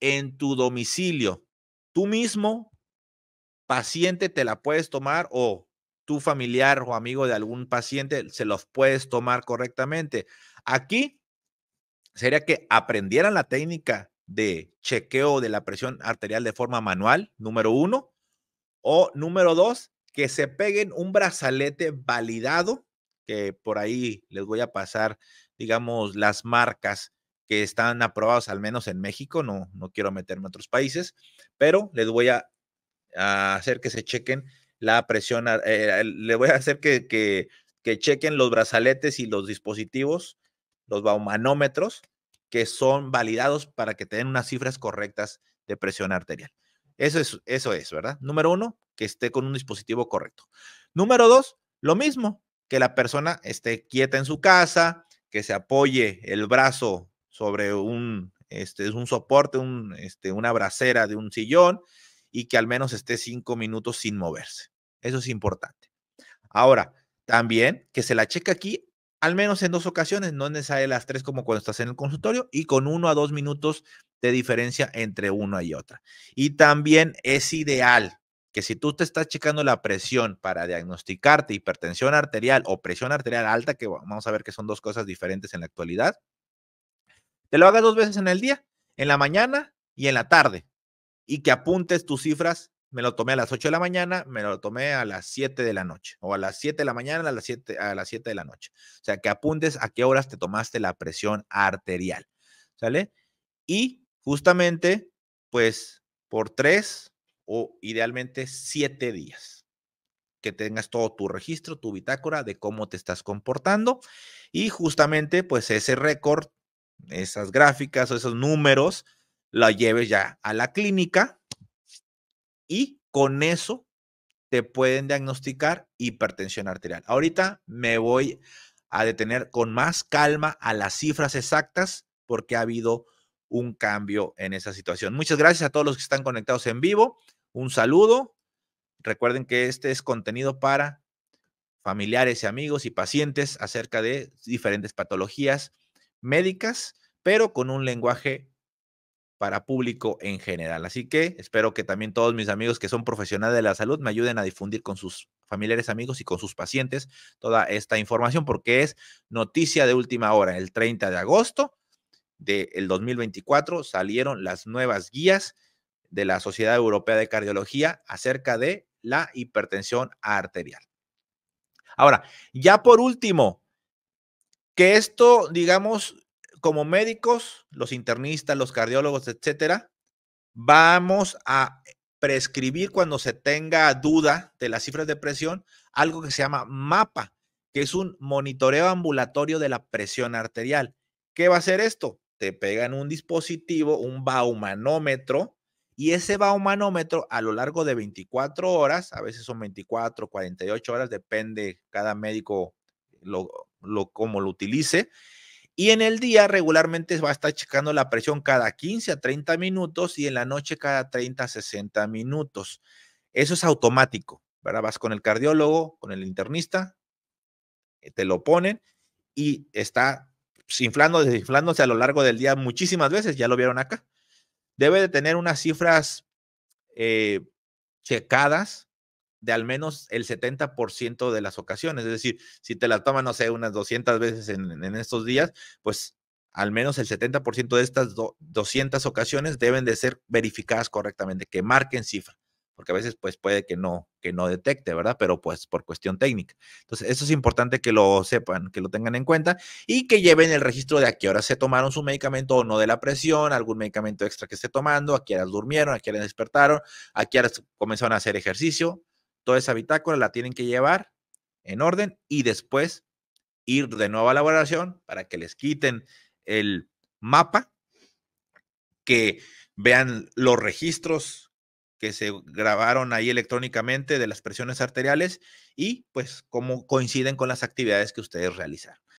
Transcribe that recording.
en tu domicilio. Tú mismo, paciente, te la puedes tomar o tu familiar o amigo de algún paciente se los puedes tomar correctamente. Aquí sería que aprendieran la técnica de chequeo de la presión arterial de forma manual, número uno. O número dos, que se peguen un brazalete validado, que por ahí les voy a pasar, digamos, las marcas que están aprobados al menos en México, no, no quiero meterme en otros países, pero les voy a, hacer que se chequen la presión, eh, le voy a hacer que, chequen los brazaletes y los dispositivos, los baumanómetros, que son validados para que tengan unas cifras correctas de presión arterial. Eso es, eso es, ¿verdad? Número uno, que esté con un dispositivo correcto. Número dos, lo mismo, que la persona esté quieta en su casa, que se apoye el brazo sobre un, este, es un soporte, un, este, una bracera de un sillón y que al menos esté cinco minutos sin moverse. Eso es importante. Ahora, también que se la cheque aquí al menos en dos ocasiones, no necesariamente las tres como cuando estás en el consultorio y con uno a dos minutos de diferencia entre una y otra. Y también es ideal que si tú te estás checando la presión para diagnosticarte hipertensión arterial o presión arterial alta, que vamos a ver que son dos cosas diferentes en la actualidad, te lo hagas dos veces en el día, en la mañana y en la tarde, y que apuntes tus cifras. Me lo tomé a las 8 de la mañana, me lo tomé a las 7 de la noche, o a las 7 de la mañana, a las 7, a las de la noche. O sea, que apuntes a qué horas te tomaste la presión arterial. ¿Sale? Y justamente, pues, por tres o idealmente siete días que tengas todo tu registro, tu bitácora de cómo te estás comportando y justamente pues ese récord esas gráficas o esos números, la lleves ya a la clínica y con eso te pueden diagnosticar hipertensión arterial. Ahorita me voy a detener con más calma a las cifras exactas porque ha habido un cambio en esa situación. Muchas gracias a todos los que están conectados en vivo. Un saludo. Recuerden que este es contenido para familiares y amigos y pacientes acerca de diferentes patologías médicas, pero con un lenguaje para público en general. Así que espero que también todos mis amigos que son profesionales de la salud me ayuden a difundir con sus familiares, amigos y con sus pacientes toda esta información porque es noticia de última hora. El 30 de agosto del 2024 salieron las nuevas guías de la Sociedad Europea de Cardiología acerca de la hipertensión arterial. Ahora, ya por último, que esto, digamos, como médicos, los internistas, los cardiólogos, etcétera, vamos a prescribir cuando se tenga duda de las cifras de presión algo que se llama MAPA, que es un monitoreo ambulatorio de la presión arterial. ¿Qué va a hacer esto? Te pegan un dispositivo, un baumanómetro, y ese baumanómetro a lo largo de 24 horas, a veces son 24, 48 horas, depende, cada médico lo lo, como lo utilice. Y en el día regularmente va a estar checando la presión cada 15 a 30 minutos y en la noche cada 30 a 60 minutos. Eso es automático, ¿verdad? Vas con el cardiólogo, con el internista, eh, te lo ponen y está inflando, desinflándose a lo largo del día muchísimas veces, ya lo vieron acá. Debe de tener unas cifras eh, checadas de al menos el 70% de las ocasiones. Es decir, si te la toman, no sé, unas 200 veces en, estos días, pues al menos el 70% de estas 200 ocasiones deben de ser verificadas correctamente, que marquen cifra porque a veces pues puede que no que no detecte, ¿verdad? Pero pues por cuestión técnica. Entonces, eso es importante que lo sepan, que lo tengan en cuenta y que lleven el registro de a qué hora se tomaron su medicamento o no de la presión, algún medicamento extra que esté tomando, a qué horas durmieron, a qué horas despertaron, a qué horas comenzaron a hacer ejercicio, toda esa bitácora la tienen que llevar en orden y después ir de nuevo a la para que les quiten el mapa, que vean los registros que se grabaron ahí electrónicamente de las presiones arteriales y pues cómo coinciden con las actividades que ustedes realizaron.